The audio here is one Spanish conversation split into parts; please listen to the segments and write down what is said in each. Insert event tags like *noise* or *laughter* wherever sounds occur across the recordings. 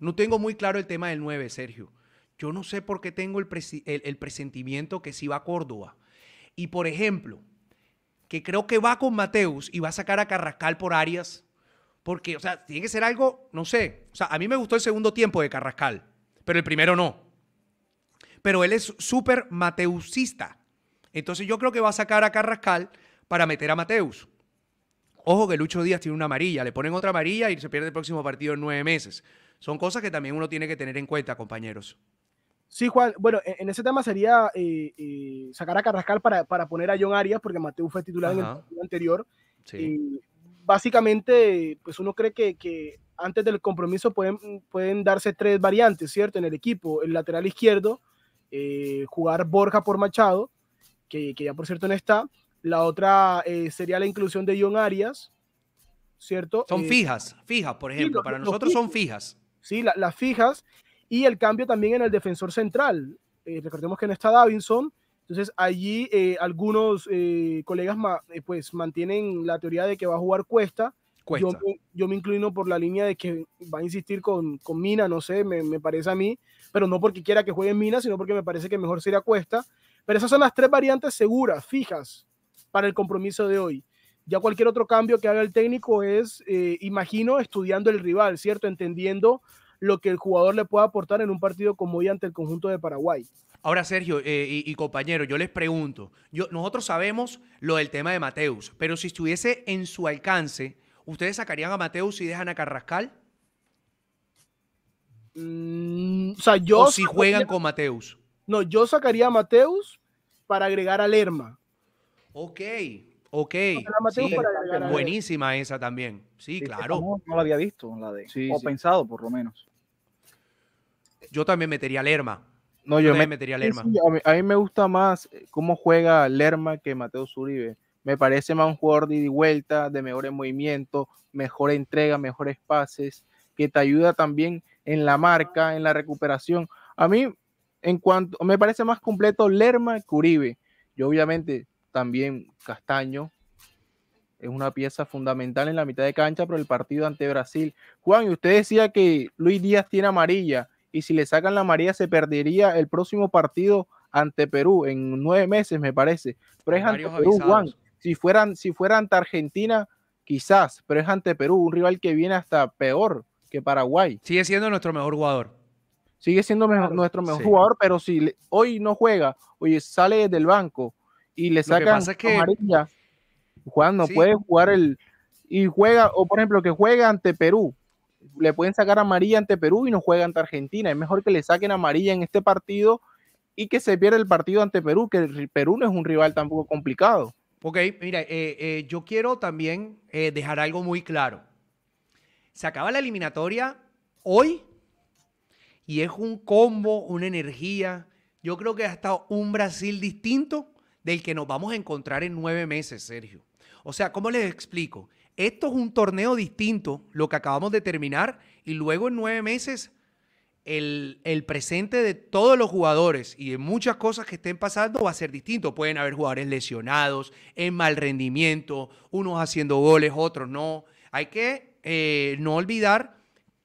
No tengo muy claro el tema del 9, Sergio. Yo no sé por qué tengo el, presentimiento que si va a Córdoba. Y por ejemplo, que creo que va con Mateus y va a sacar a Carrascal por Arias. Porque, o sea, tiene que ser algo, no sé. O sea, a mí me gustó el segundo tiempo de Carrascal, pero el primero no. Pero él es súper mateusista. Entonces yo creo que va a sacar a Carrascal para meter a Mateus. Ojo que Lucho Díaz tiene una amarilla, le ponen otra amarilla y se pierde el próximo partido en nueve meses. Son cosas que también uno tiene que tener en cuenta, compañeros. Sí, Juan. Bueno, e-, en ese tema sería eh, eh, sacar a Carrascal para, poner a John Arias, porque Mateo fue titular en el partido anterior. básicamente, pues uno cree que, antes del compromiso pueden, pueden darse tres variantes, ¿cierto? En el equipo, el lateral izquierdo, eh, jugar Borja por Machado, que, ya por cierto no está. La otra sería la inclusión de John Arias, ¿cierto? Son fijas, fijas, por ejemplo. para nosotros son fijas. ¿sí? las fijas y el cambio también en el defensor central. Eh, recordemos que no está Davinson, entonces allí eh, algunos eh, colegas pues mantienen la teoría de que va a jugar Cuesta. Yo, yo, me inclino por la línea de que va a insistir con, con Mina, no sé, me, me, parece a mí, pero no porque quiera que juegue Mina, sino porque me parece que mejor sería Cuesta. Pero esas son las tres variantes seguras, fijas, para el compromiso de hoy. Ya cualquier otro cambio que haga el técnico es, eh, imagino, estudiando el rival, ¿cierto? Entendiendo lo que el jugador le pueda aportar en un partido como hoy ante el conjunto de Paraguay. Ahora, Sergio eh, y, compañero, yo les pregunto, nosotros sabemos lo del tema de Mateus, pero si estuviese en su alcance, ¿ustedes sacarían a Mateus y dejan a Carrascal? Mm, o sea, yo... si juegan con Mateus. No, yo sacaría a Mateus para agregar a Lerma. Ok, Ok. buenísima esa también. Sí, claro. No, la había visto, la de. o pensado, por lo menos. Yo también metería Lerma. No, yo, metería Lerma. A mí, me gusta más eh, cómo juega Lerma que Mateo Zuribe. Me parece más un jugador de vuelta, de mejores movimientos, mejor entrega, mejores pases, que te ayuda también en la marca, en la recuperación. A mí, en cuanto, me parece más completo Lerma que Uribe. Yo obviamente también Castaño. Es una pieza fundamental en la mitad de cancha pero el partido ante Brasil. Juan, y usted decía que Luis Díaz tiene amarilla y si le sacan la amarilla se perdería el próximo partido ante Perú en nueve meses, me parece. Pero es ante Perú, Juan. Si fueran, si fuera ante Argentina, quizás, pero es ante Perú, un rival que viene hasta peor que Paraguay. Sigue siendo nuestro mejor jugador. Sigue siendo nuestro mejor jugador, pero si hoy no juega, oye, sale del banco, y le sacan amarilla. Juan no puede jugar el. Y juega, o por ejemplo, que juega ante Perú. Le pueden sacar amarilla ante Perú y no juega ante Argentina. Es mejor que le saquen amarilla en este partido y que se pierda el partido ante Perú, que Perú no es un rival tampoco complicado. Ok, mira, eh, eh, yo quiero también eh, dejar algo muy claro. Se acaba la eliminatoria hoy y es un combo, una energía. Yo creo que hasta un Brasil distinto del que nos vamos a encontrar en nueve meses, Sergio. O sea, ¿cómo les explico? Esto es un torneo distinto, lo que acabamos de terminar, y luego en nueve meses el, presente de todos los jugadores y de muchas cosas que estén pasando va a ser distinto. Pueden haber jugadores lesionados, en mal rendimiento, unos haciendo goles, otros no. Hay que eh, no olvidar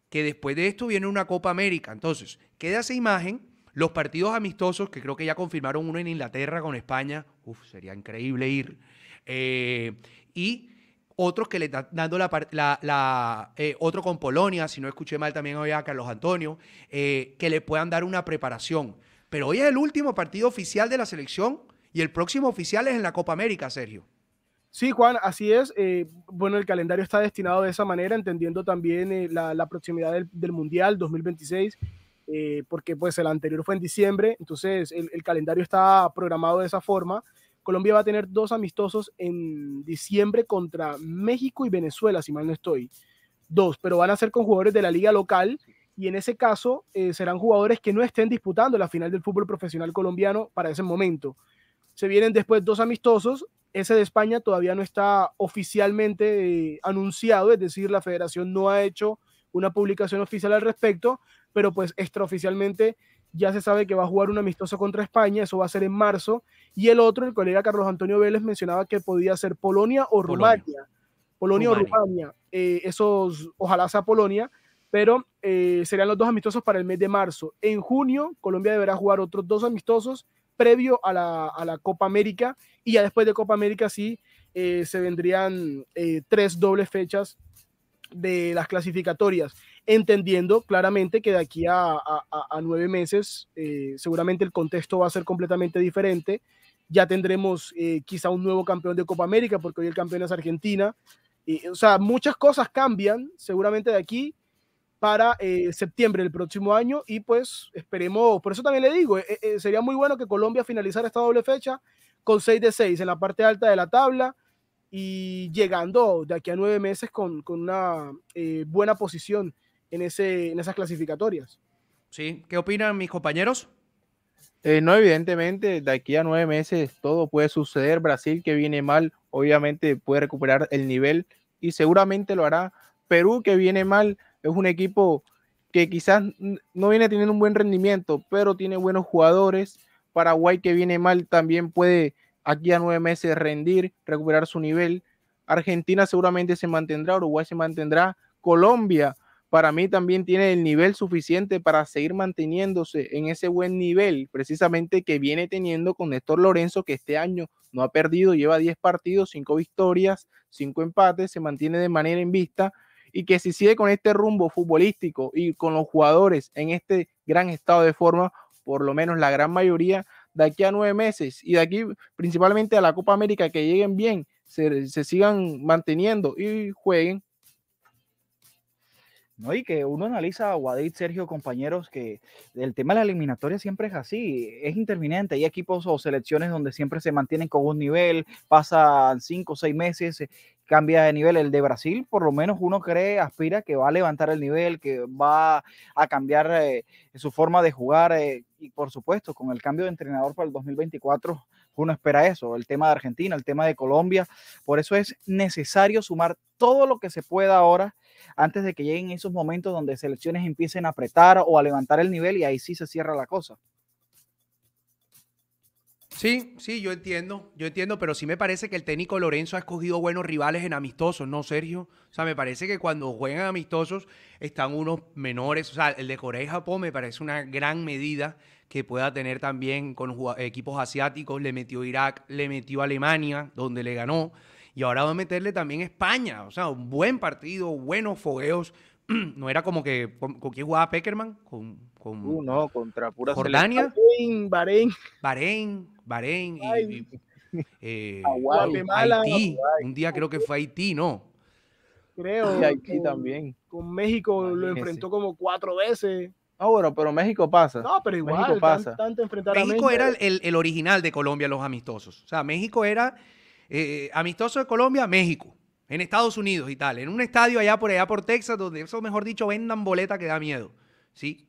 que después de esto viene una Copa América. Entonces, queda esa imagen los partidos amistosos, que creo que ya confirmaron uno en Inglaterra con España, uf, sería increíble ir. Eh, y otros que le están dando la, eh, otro con Polonia, si no escuché mal también hoy a Carlos Antonio, eh, que le puedan dar una preparación. Pero hoy es el último partido oficial de la selección y el próximo oficial es en la Copa América, Sergio. Sí, Juan, así es. bueno, el calendario está destinado de esa manera, entendiendo también la, proximidad del Mundial 2026 eh, porque pues el anterior fue en diciembre, entonces el, calendario está programado de esa forma. Colombia va a tener dos amistosos en diciembre contra México y Venezuela, si mal no estoy. Dos, pero van a ser con jugadores de la liga local y en ese caso eh, serán jugadores que no estén disputando la final del fútbol profesional colombiano para ese momento. Se vienen después dos amistosos, ese de España todavía no está oficialmente eh, anunciado, es decir, la federación no ha hecho una publicación oficial al respecto, pero pues extraoficialmente ya se sabe que va a jugar un amistoso contra España, eso va a ser en marzo, y el otro, el colega Carlos Antonio Vélez mencionaba que podía ser Polonia o Rumania. Polonia, o Rumania, eh, esos, ojalá sea Polonia, pero eh, serían los dos amistosos para el mes de marzo. En junio, Colombia deberá jugar otros dos amistosos previo a la, Copa América, y ya después de Copa América sí eh, se vendrían tres dobles fechas de las clasificatorias, entendiendo claramente que de aquí a, nueve meses eh, seguramente el contexto va a ser completamente diferente. Ya tendremos eh, quizá un nuevo campeón de Copa América, porque hoy el campeón es Argentina. y o sea, muchas cosas cambian seguramente de aquí para eh, septiembre del próximo año y pues esperemos, por eso también le digo, sería muy bueno que Colombia finalizara esta doble fecha con 6 de 6 en la parte alta de la tabla y llegando de aquí a nueve meses con, con una eh, buena posición en, ese, en esas clasificatorias. Sí, ¿qué opinan mis compañeros? Eh, no, evidentemente, de aquí a nueve meses todo puede suceder. Brasil, que viene mal, obviamente puede recuperar el nivel y seguramente lo hará. Perú, que viene mal, es un equipo que quizás no viene teniendo un buen rendimiento, pero tiene buenos jugadores. Paraguay, que viene mal, también puede aquí a nueve meses rendir, recuperar su nivel. Argentina seguramente se mantendrá, Uruguay se mantendrá, Colombia para mí también tiene el nivel suficiente para seguir manteniéndose en ese buen nivel, precisamente que viene teniendo con Néstor Lorenzo, que este año no ha perdido, lleva 10 partidos, cinco victorias, cinco empates, se mantiene de manera en vista y que si sigue con este rumbo futbolístico y con los jugadores en este gran estado de forma, por lo menos la gran mayoría, de aquí a nueve meses y de aquí principalmente a la Copa América que lleguen bien, se, se sigan manteniendo y jueguen ¿no? Y que uno analiza a Sergio, compañeros, que el tema de la eliminatoria siempre es así, es interminente. Hay equipos o selecciones donde siempre se mantienen con un nivel, pasan cinco o seis meses, eh, cambia de nivel. El de Brasil, por lo menos uno cree, aspira que va a levantar el nivel, que va a cambiar eh, su forma de jugar. Eh, y por supuesto, con el cambio de entrenador para el 2024, uno espera eso. El tema de Argentina, el tema de Colombia. Por eso es necesario sumar todo lo que se pueda ahora antes de que lleguen esos momentos donde selecciones empiecen a apretar o a levantar el nivel y ahí sí se cierra la cosa. Sí, sí, yo entiendo, yo entiendo, pero sí me parece que el técnico Lorenzo ha escogido buenos rivales en amistosos, ¿no, Sergio? O sea, me parece que cuando juegan amistosos están unos menores, o sea, el de Corea y Japón me parece una gran medida que pueda tener también con equipos asiáticos, le metió Irak, le metió Alemania, donde le ganó, y ahora va a meterle también España. O sea, un buen partido, buenos fogueos. *clears throat* no era como que. ¿Con, quién jugaba Peckerman? Con. con uh, no, contra pura Jordania. Bahrein, Bahrein. Bahrein, Bahrein. Y, eh, Un día creo que fue Haití, ¿no? creo. Y Haití también. Con México lo enfrentó como cuatro veces. Ah, bueno, pero México pasa. No, pero igual, México pasa. México era el, el, original de Colombia, los amistosos. O sea, México era eh, eh, amistoso de Colombia, México, en Estados Unidos y tal, en un estadio allá por allá por Texas, donde eso, mejor dicho, vendan boleta que da miedo. ¿sí?